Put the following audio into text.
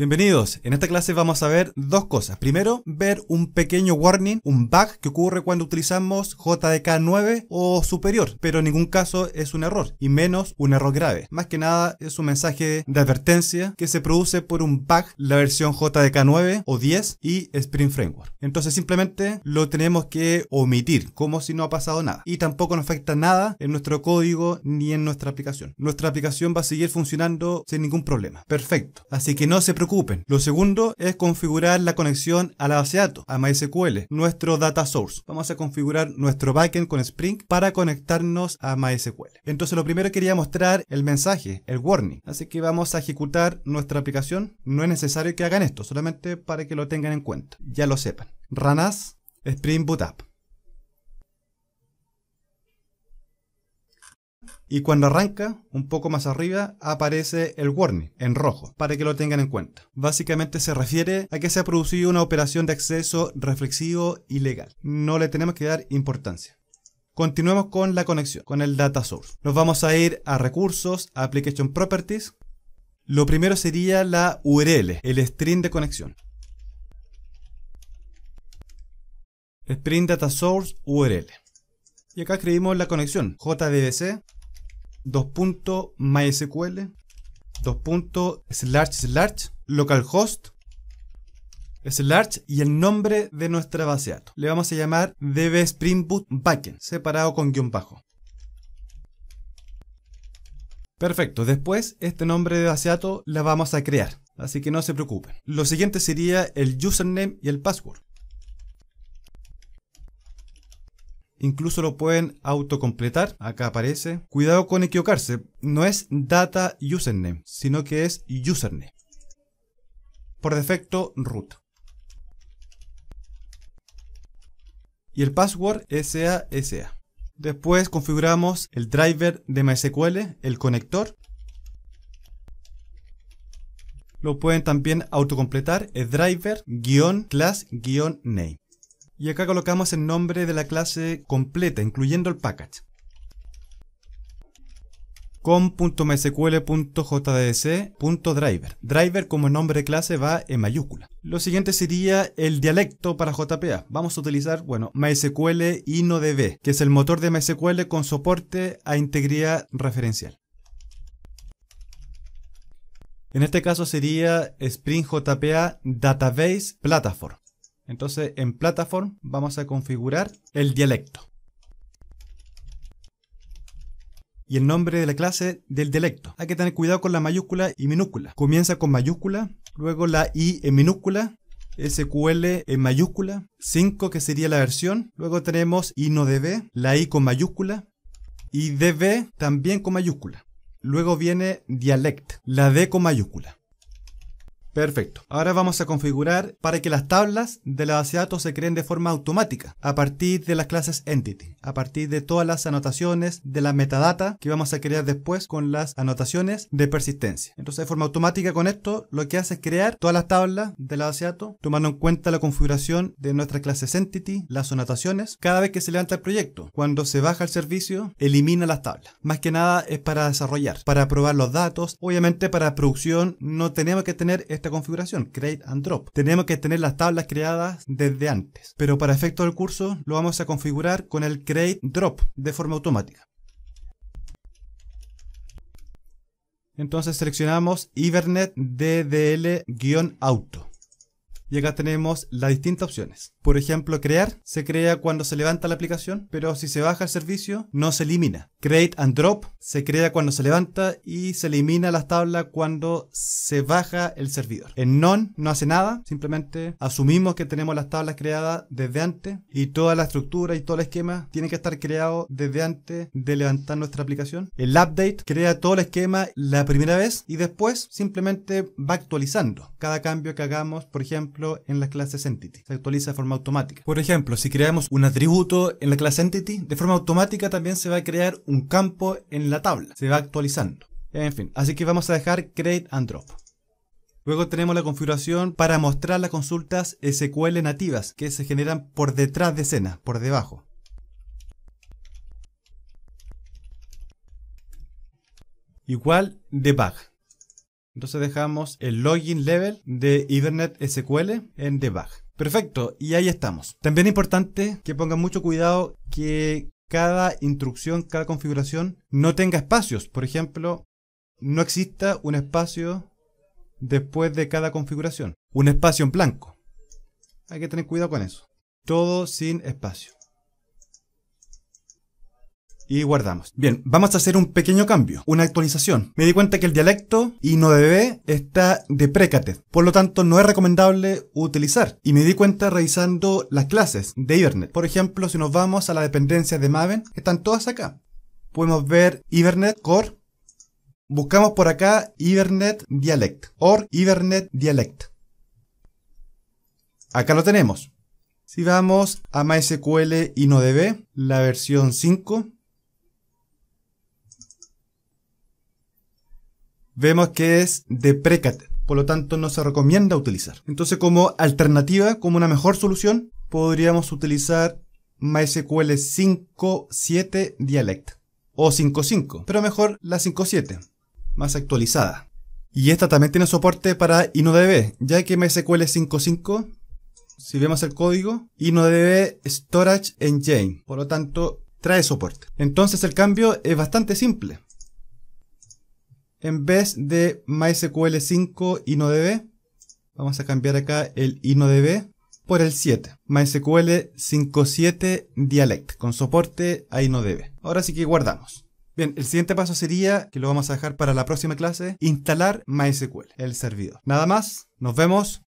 Bienvenidos, en esta clase vamos a ver dos cosas. Primero, ver un pequeño warning, un bug que ocurre cuando utilizamos JDK 9 o superior, pero en ningún caso es un error, y menos un error grave. Más que nada es un mensaje de advertencia que se produce por un bug la versión JDK 9 o 10 y Spring Framework. Entonces simplemente lo tenemos que omitir, como si no ha pasado nada. Y tampoco nos afecta nada en nuestro código ni en nuestra aplicación. Nuestra aplicación va a seguir funcionando sin ningún problema. Perfecto. Así que no se preocupen lo segundo es configurar la conexión a la base de datos, a MySQL, nuestro data source. Vamos a configurar nuestro backend con Spring para conectarnos a MySQL. Entonces lo primero quería mostrar el mensaje, el warning. Así que vamos a ejecutar nuestra aplicación. No es necesario que hagan esto, solamente para que lo tengan en cuenta. Ya lo sepan. Ranas Spring Boot y cuando arranca, un poco más arriba, aparece el warning en rojo, para que lo tengan en cuenta. Básicamente se refiere a que se ha producido una operación de acceso reflexivo ilegal. No le tenemos que dar importancia. Continuemos con la conexión, con el data source. Nos vamos a ir a recursos, a application properties. Lo primero sería la URL, el string de conexión. spring data source URL. Y acá escribimos la conexión JDBC dos MySQL, dos slash slash localhost slash y el nombre de nuestra base de datos. Le vamos a llamar db Spring Backend, separado con guión bajo. Perfecto, después este nombre de base de datos la vamos a crear, así que no se preocupen. Lo siguiente sería el username y el password. Incluso lo pueden autocompletar. Acá aparece. Cuidado con equivocarse. No es data username, sino que es username. Por defecto, root. Y el password SASA. Después configuramos el driver de MySQL, el conector. Lo pueden también autocompletar el driver-class-name. Y acá colocamos el nombre de la clase completa, incluyendo el package. com.mysql.jdc.driver. Driver como nombre de clase va en mayúscula. Lo siguiente sería el dialecto para JPA. Vamos a utilizar, bueno, MySQL InnoDB, que es el motor de MySQL con soporte a integridad referencial. En este caso sería Spring JPA Database Platform. Entonces en Platform vamos a configurar el dialecto. Y el nombre de la clase del dialecto. Hay que tener cuidado con la mayúscula y minúscula. Comienza con mayúscula, luego la I en minúscula, SQL en mayúscula, 5 que sería la versión, luego tenemos INODB, la I con mayúscula, y DB también con mayúscula. Luego viene dialect, la D con mayúscula. Perfecto. Ahora vamos a configurar para que las tablas de la base de datos se creen de forma automática a partir de las clases Entity, a partir de todas las anotaciones de la metadata que vamos a crear después con las anotaciones de persistencia. Entonces, de forma automática con esto, lo que hace es crear todas las tablas de la base de datos, tomando en cuenta la configuración de nuestras clases Entity, las anotaciones, cada vez que se levanta el proyecto. Cuando se baja el servicio, elimina las tablas. Más que nada es para desarrollar, para probar los datos. Obviamente, para producción no tenemos que tener esta configuración, create and drop. Tenemos que tener las tablas creadas desde antes, pero para efectos del curso lo vamos a configurar con el create drop de forma automática. Entonces seleccionamos Ibernet DDL-auto. Y acá tenemos las distintas opciones. Por ejemplo, crear se crea cuando se levanta la aplicación, pero si se baja el servicio no se elimina. Create and drop se crea cuando se levanta y se elimina las tablas cuando se baja el servidor. En non no hace nada, simplemente asumimos que tenemos las tablas creadas desde antes y toda la estructura y todo el esquema tiene que estar creado desde antes de levantar nuestra aplicación. El update crea todo el esquema la primera vez y después simplemente va actualizando cada cambio que hagamos, por ejemplo en las clases Entity. Se actualiza de forma automática. Por ejemplo, si creamos un atributo en la clase Entity, de forma automática también se va a crear un campo en la tabla. Se va actualizando. En fin, así que vamos a dejar Create and Drop. Luego tenemos la configuración para mostrar las consultas SQL nativas que se generan por detrás de escena, por debajo. Igual debug. Entonces dejamos el login level de Hibernate SQL en debug. Perfecto, y ahí estamos. También es importante que pongan mucho cuidado que cada instrucción, cada configuración no tenga espacios. Por ejemplo, no exista un espacio después de cada configuración. Un espacio en blanco. Hay que tener cuidado con eso. Todo sin espacio y guardamos. Bien, vamos a hacer un pequeño cambio, una actualización. Me di cuenta que el dialecto INODB está de precate. por lo tanto no es recomendable utilizar. Y me di cuenta revisando las clases de Ibernet. Por ejemplo, si nos vamos a las dependencias de Maven, están todas acá. Podemos ver Ibernet Core. Buscamos por acá Ibernet Dialect, or Ibernet Dialect. Acá lo tenemos. Si vamos a MySQL INODB, la versión 5, vemos que es deprecated, por lo tanto no se recomienda utilizar. Entonces como alternativa, como una mejor solución, podríamos utilizar MySQL 5.7 Dialect o 5.5, pero mejor la 5.7, más actualizada. Y esta también tiene soporte para InnoDB, ya que MySQL 5.5, si vemos el código, InnoDB Storage Engine, por lo tanto trae soporte. Entonces el cambio es bastante simple en vez de MySQL5 InnoDB, vamos a cambiar acá el InnoDB por el 7, MySQL 5.7 Dialect, con soporte a InnoDB. Ahora sí que guardamos. Bien, el siguiente paso sería, que lo vamos a dejar para la próxima clase, instalar MySQL, el servidor. Nada más, nos vemos.